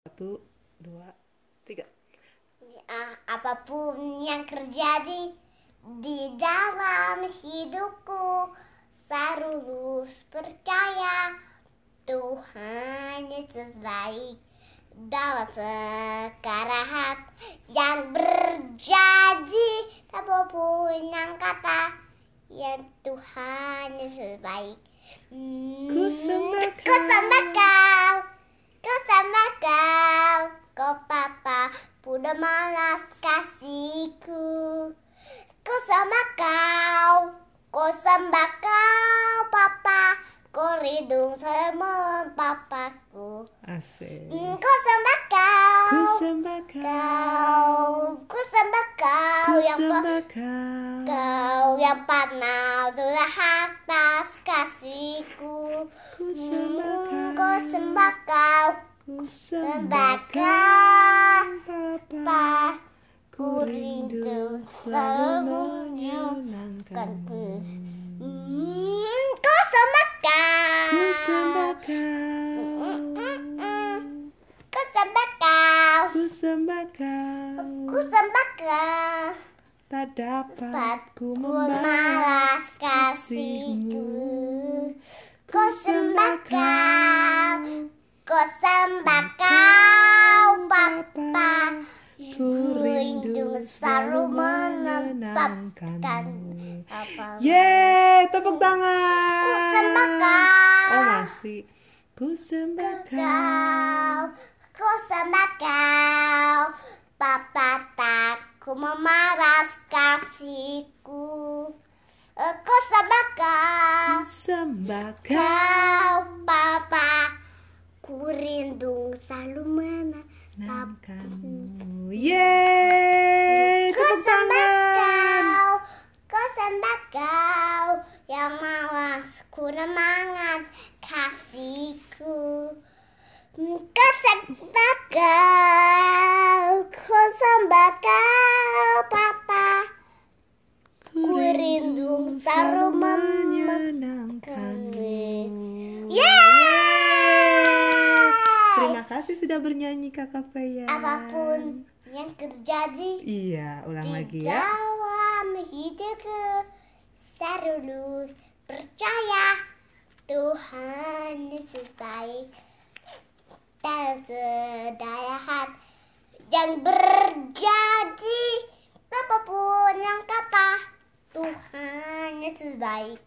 Satu, dua, tiga. Ya, apapun yang terjadi di dalam hidupku, harus percaya Tuhan Yesus baik dalam segala hal yang berjadi apapun yang kata yang Tuhan Yesus baik. Hmm, ku malas kasihku Ku sama kau Ku sembah kau papa Ku rindu semen papaku Asik Ku sembah kau Ku sembah kau, kau. Ku kau yang kau Kau yang panau Dulah atas kasihku Kau sembah hmm, kau Ku sembah kau Ku kau apa Ku rindu selalu menyenangkanmu hmm, Ku kau, Ku kau, Ku kau, Ku sembahkan Ku Tak dapat ku membalas kasihmu Ku kau. Eh, tepuk tangan. Ku Oh masih. Ku sembah Ku Papa takku memaras kasihku. Eh, ku sembah Ku sembah papa. Ku rindu selalu menanamkanmu. Yeay. semangat kasihku Kesak bakal Kosong bakal papa Kurindu saru menyenangkanmu yeah! Terima kasih sudah bernyanyi kakak Freya Apapun yang terjadi Iya ulang lagi ya Di dalam hidupku Sarulus percaya Tuhan Yesus baik dan sedaya hat yang berjadi apapun yang kata Tuhan Yesus baik.